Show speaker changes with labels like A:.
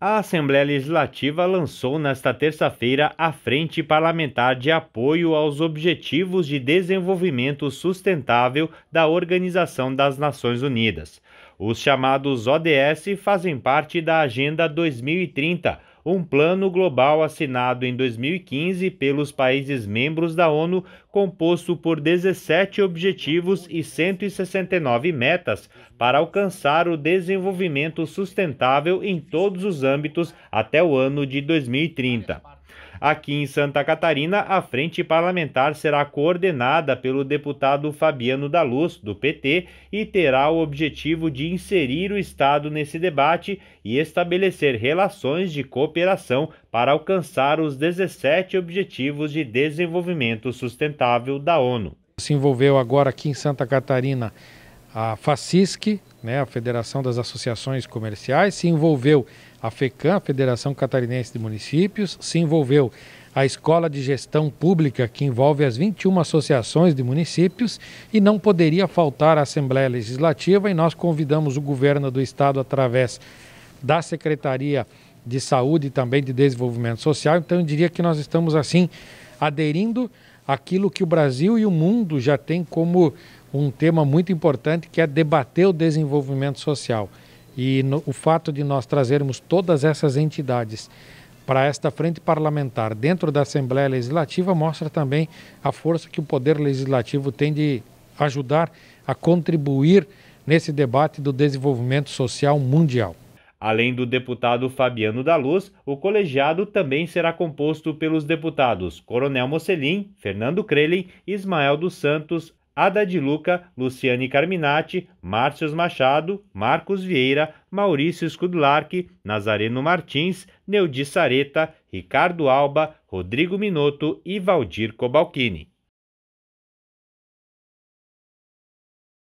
A: A Assembleia Legislativa lançou nesta terça-feira a Frente Parlamentar de Apoio aos Objetivos de Desenvolvimento Sustentável da Organização das Nações Unidas. Os chamados ODS fazem parte da Agenda 2030, um plano global assinado em 2015 pelos países membros da ONU, composto por 17 objetivos e 169 metas para alcançar o desenvolvimento sustentável em todos os âmbitos até o ano de 2030. Aqui em Santa Catarina, a frente parlamentar será coordenada pelo deputado Fabiano da Luz, do PT, e terá o objetivo de inserir o Estado nesse debate e estabelecer relações de cooperação para alcançar os 17 Objetivos de Desenvolvimento Sustentável da ONU.
B: Se envolveu agora aqui em Santa Catarina a FACISC, né, a Federação das Associações Comerciais, se envolveu a FECAM, a Federação Catarinense de Municípios, se envolveu a Escola de Gestão Pública, que envolve as 21 associações de municípios, e não poderia faltar a Assembleia Legislativa, e nós convidamos o governo do Estado através da Secretaria de Saúde e também de Desenvolvimento Social. Então, eu diria que nós estamos, assim, aderindo aquilo que o Brasil e o mundo já tem como um tema muito importante, que é debater o desenvolvimento social. E no, o fato de nós trazermos todas essas entidades para esta frente parlamentar dentro da Assembleia Legislativa mostra também a força que o Poder Legislativo tem de ajudar a contribuir nesse debate do desenvolvimento social mundial.
A: Além do deputado Fabiano da Luz, o colegiado também será composto pelos deputados Coronel Mocelim, Fernando Crelin, Ismael dos Santos, Ada de Luca, Luciane Carminati, Márcios Machado, Marcos Vieira, Maurício Skudlark, Nazareno Martins, Neudi Sareta, Ricardo Alba, Rodrigo Minotto e Valdir Cobalcini.